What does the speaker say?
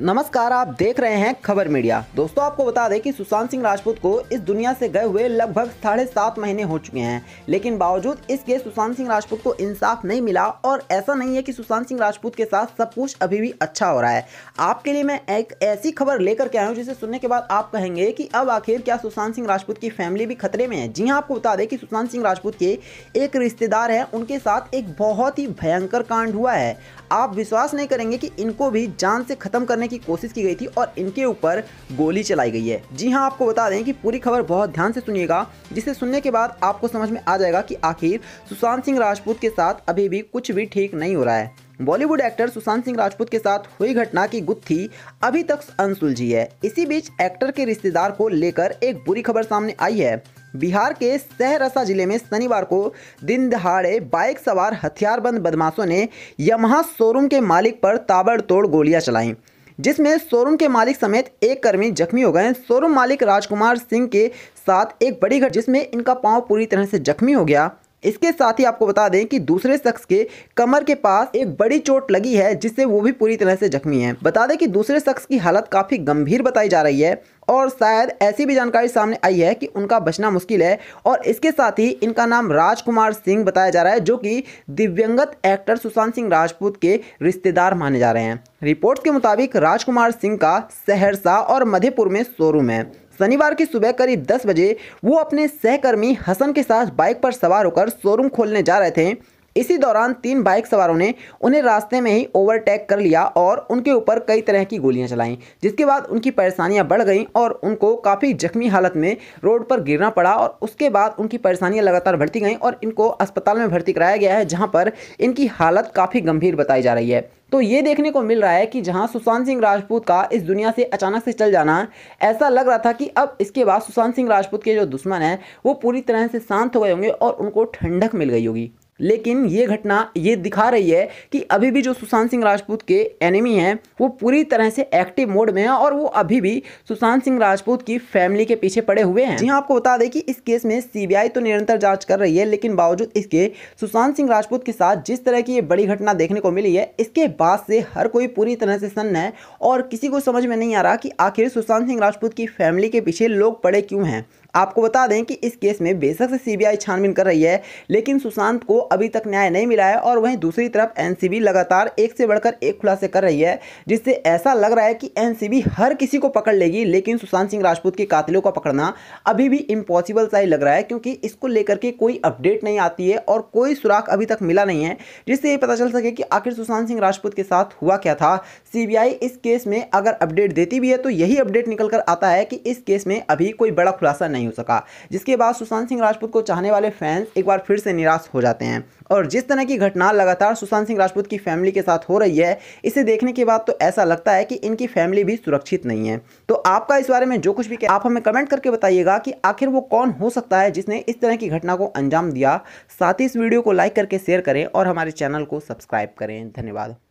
नमस्कार आप देख रहे हैं खबर मीडिया दोस्तों आपको बता दें कि सुशांत सिंह राजपूत को इस दुनिया से गए हुए लगभग साढ़े सात महीने हो चुके हैं लेकिन बावजूद इसके सुशांत सिंह राजपूत को इंसाफ नहीं मिला और ऐसा नहीं है कि सुशांत सिंह राजपूत के साथ सब कुछ अभी भी अच्छा हो रहा है आपके लिए मैं एक ऐसी खबर लेकर के आया हूँ जिसे सुनने के बाद आप कहेंगे कि अब आखिर क्या सुशांत सिंह राजपूत की फैमिली भी खतरे में है जी हाँ आपको बता दें कि सुशांत सिंह राजपूत के एक रिश्तेदार हैं उनके साथ एक बहुत ही भयंकर कांड हुआ है आप विश्वास नहीं करेंगे कि इनको भी जान से खत्म करने की कोशिश की गई थी और इनके ऊपर गोली चलाई गई है जी हाँ आपको बता दें कि पूरी खबर बहुत ध्यान से सुनिएगा जिसे सुनने के बाद आपको समझ में आ जाएगा कि आखिर सुशांत सिंह राजपूत के साथ अभी भी कुछ भी ठीक नहीं हो रहा है बॉलीवुड एक्टर सुशांत सिंह राजपूत के साथ हुई घटना की गुत्थी अभी तक अनसुलझी है इसी बीच एक्टर के रिश्तेदार को लेकर एक बुरी खबर सामने आई है बिहार के सहरसा जिले में शनिवार को दिन दहाड़े बाइक सवार हथियारबंद बदमाशों ने यमहा शोरूम के मालिक पर ताबड़तोड़ गोलियां चलाईं जिसमें शोरूम के मालिक समेत एक कर्मी जख्मी हो गए शोरूम मालिक राजकुमार सिंह के साथ एक बड़ी घटना जिसमें इनका पाँव पूरी तरह से जख्मी हो गया इसके साथ ही आपको बता दें कि दूसरे शख्स के कमर के पास एक बड़ी चोट लगी है जिससे वो भी पूरी तरह से जख्मी है बता दें कि दूसरे शख्स की हालत काफ़ी गंभीर बताई जा रही है और शायद ऐसी भी जानकारी सामने आई है कि उनका बचना मुश्किल है और इसके साथ ही इनका नाम राजकुमार सिंह बताया जा रहा है जो कि दिव्यंगत एक्टर सुशांत सिंह राजपूत के रिश्तेदार माने जा रहे हैं रिपोर्ट्स के मुताबिक राजकुमार सिंह का सहरसा और मधेपुर में शोरूम है शनिवार की सुबह करीब 10 बजे वो अपने सहकर्मी हसन के साथ बाइक पर सवार होकर शोरूम खोलने जा रहे थे इसी दौरान तीन बाइक सवारों ने उन्हें रास्ते में ही ओवरटेक कर लिया और उनके ऊपर कई तरह की गोलियां चलाईं जिसके बाद उनकी परेशानियां बढ़ गईं और उनको काफ़ी जख्मी हालत में रोड पर गिरना पड़ा और उसके बाद उनकी परेशानियां लगातार बढ़ती गईं और इनको अस्पताल में भर्ती कराया गया है जहाँ पर इनकी हालत काफ़ी गंभीर बताई जा रही है तो ये देखने को मिल रहा है कि जहाँ सुशांत सिंह राजपूत का इस दुनिया से अचानक से चल जाना ऐसा लग रहा था कि अब इसके बाद सुशांत सिंह राजपूत के जो दुश्मन हैं वो पूरी तरह से शांत हो गए होंगे और उनको ठंडक मिल गई होगी लेकिन ये घटना ये दिखा रही है कि अभी भी जो सुशांत सिंह राजपूत के एनिमी हैं वो पूरी तरह से एक्टिव मोड में हैं और वो अभी भी सुशांत सिंह राजपूत की फैमिली के पीछे पड़े हुए हैं जी हाँ, आपको बता दें कि इस केस में सीबीआई तो निरंतर जांच कर रही है लेकिन बावजूद इसके सुशांत सिंह राजपूत के साथ जिस तरह की ये बड़ी घटना देखने को मिली है इसके बाद से हर कोई पूरी तरह से सन्न है और किसी को समझ में नहीं आ रहा कि आखिर सुशांत सिंह राजपूत की फैमिली के पीछे लोग पड़े क्यों हैं आपको बता दें कि इस केस में बेशक से सीबीआई छानबीन कर रही है लेकिन सुशांत को अभी तक न्याय नहीं मिला है और वहीं दूसरी तरफ एनसीबी लगातार एक से बढ़कर एक खुलासे कर रही है जिससे ऐसा लग रहा है कि एनसीबी हर किसी को पकड़ लेगी लेकिन सुशांत सिंह राजपूत के कातिलों का पकड़ना अभी भी इम्पॉसिबल सा ही लग रहा है क्योंकि इसको लेकर के कोई अपडेट नहीं आती है और कोई सुराख अभी तक मिला नहीं है जिससे ये पता चल सके कि आखिर सुशांत सिंह राजपूत के साथ हुआ क्या था सी इस केस में अगर अपडेट देती भी है तो यही अपडेट निकल कर आता है कि इस केस में अभी कोई बड़ा खुलासा नहीं नहीं हो सका जिसके बाद सुशांत सिंह राजपूत को चाहने वाले फैंस एक बार फिर से निराश हो जाते हैं और जिस तरह की घटना लगातार सुशांत सिंह राजपूत की फैमिली के साथ हो रही है इसे देखने के बाद तो ऐसा लगता है कि इनकी फैमिली भी सुरक्षित नहीं है तो आपका इस बारे में जो कुछ भी आप हमें कमेंट करके बताइएगा कि आखिर वो कौन हो सकता है जिसने इस तरह की घटना को अंजाम दिया साथ ही इस वीडियो को लाइक करके शेयर करें और हमारे चैनल को सब्सक्राइब करें धन्यवाद